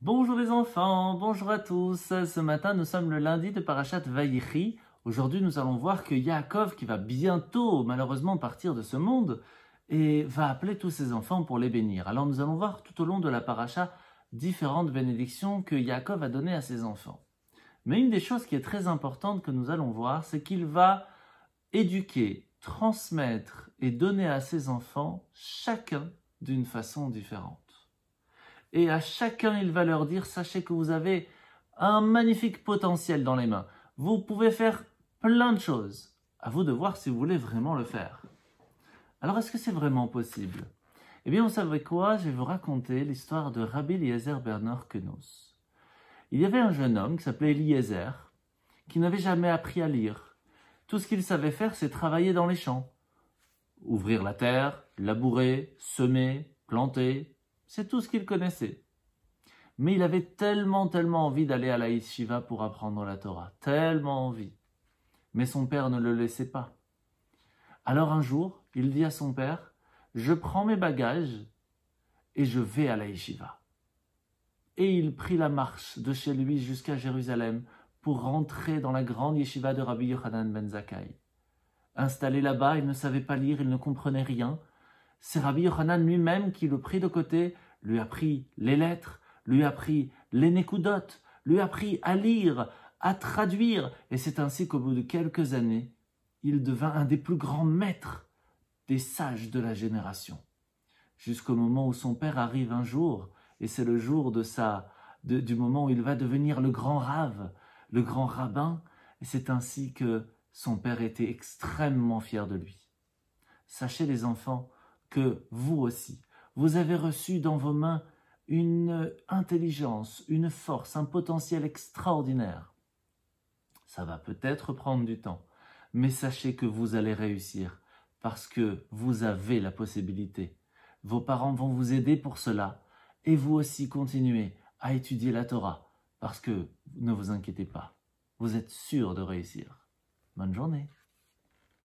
Bonjour les enfants, bonjour à tous. Ce matin, nous sommes le lundi de Parashat Vaïri. Aujourd'hui, nous allons voir que Yaakov, qui va bientôt malheureusement partir de ce monde, et va appeler tous ses enfants pour les bénir. Alors nous allons voir tout au long de la paracha différentes bénédictions que Yaakov a données à ses enfants. Mais une des choses qui est très importante que nous allons voir, c'est qu'il va éduquer, transmettre et donner à ses enfants chacun d'une façon différente et à chacun il va leur dire, sachez que vous avez un magnifique potentiel dans les mains. Vous pouvez faire plein de choses. À vous de voir si vous voulez vraiment le faire. Alors est-ce que c'est vraiment possible Eh bien vous savez quoi Je vais vous raconter l'histoire de Rabbi Eliezer Bernard Kenos. Il y avait un jeune homme qui s'appelait Eliezer, qui n'avait jamais appris à lire. Tout ce qu'il savait faire, c'est travailler dans les champs. Ouvrir la terre, labourer, semer, planter, c'est tout ce qu'il connaissait. Mais il avait tellement, tellement envie d'aller à la Yeshiva pour apprendre la Torah. Tellement envie. Mais son père ne le laissait pas. Alors un jour, il dit à son père, je prends mes bagages et je vais à la Yeshiva. Et il prit la marche de chez lui jusqu'à Jérusalem pour rentrer dans la grande yeshiva de Rabbi Yochanan ben Zakkai. Installé là-bas, il ne savait pas lire, il ne comprenait rien, c'est Rabbi Yochanan lui-même qui le prit de côté, lui a pris les lettres, lui pris les nécoudotes, lui a pris à lire, à traduire, et c'est ainsi qu'au bout de quelques années, il devint un des plus grands maîtres des sages de la génération. Jusqu'au moment où son père arrive un jour, et c'est le jour de sa, du moment où il va devenir le grand rave, le grand rabbin, et c'est ainsi que son père était extrêmement fier de lui. Sachez les enfants que vous aussi, vous avez reçu dans vos mains une intelligence, une force, un potentiel extraordinaire. Ça va peut-être prendre du temps, mais sachez que vous allez réussir parce que vous avez la possibilité. Vos parents vont vous aider pour cela et vous aussi continuez à étudier la Torah parce que ne vous inquiétez pas, vous êtes sûr de réussir. Bonne journée.